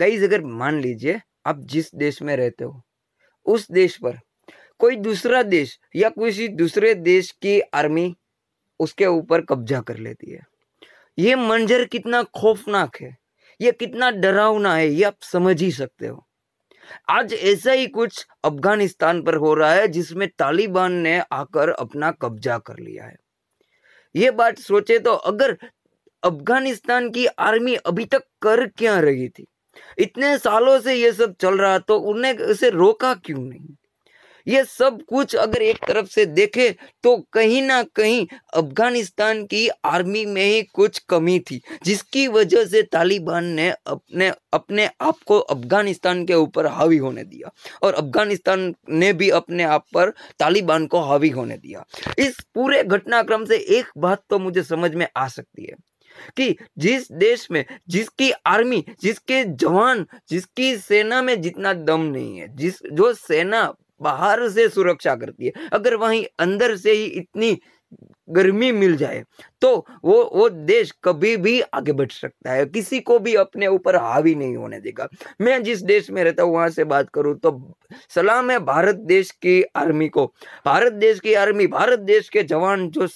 guys अगर मान लीजिए आप जिस देश में रहते हो उस देश पर कोई दूसरा देश या किसी दूसरे देश की आर्मी उसके ऊपर कब्जा कर लेती है ये मंजर कितना खौफनाक है ये कितना डरावना है ये आप समझ ही सकते हो आज ऐसा ही कुछ अफगानिस्तान पर हो रहा है जिसमें तालिबान ने आकर अपना कब्जा कर लिया है ये बात सोचे तो अगर अफगानिस्तान की आर्मी अभी तक कर क्या रही थी इतने सालों से ये सब चल रहा तो उन्हें उसे रोका क्यों नहीं ये सब कुछ अगर एक तरफ से देखे तो कहीं ना कहीं अफगानिस्तान की आर्मी में ही कुछ कमी थी जिसकी वजह से तालिबान ने अपने अपने आप को अफगानिस्तान के ऊपर हावी होने दिया और अफगानिस्तान ने भी अपने आप पर तालिबान को हावी होने दिया इस पूरे घटनाक्रम से एक बात तो मुझे समझ में आ सकती है कि जिस देश में जिसकी आर्मी जिसके जवान जिसकी सेना में जितना दम नहीं है जिस जो सेना बाहर से सुरक्षा करती है अगर वहीं अंदर से ही इतनी गर्मी मिल जाए तो वो वो देश कभी भी आगे बढ़ सकता है किसी को भी अपने ऊपर हावी नहीं होने देगा मैं जिस देश में रहता हूँ वहां से बात करूँ तो सलाम है भारत देश की आर्मी को भारत देश की आर्मी भारत देश के जवान जो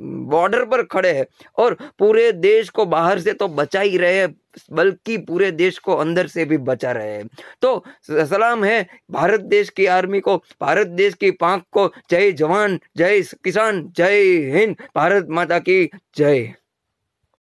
बॉर्डर पर खड़े हैं और पूरे देश को बाहर से तो बचा ही रहे बल्कि पूरे देश को अंदर से भी बचा रहे हैं तो सलाम है भारत देश की आर्मी को भारत देश की पाक को जय जवान जय किसान जय हिंद भारत माता की जय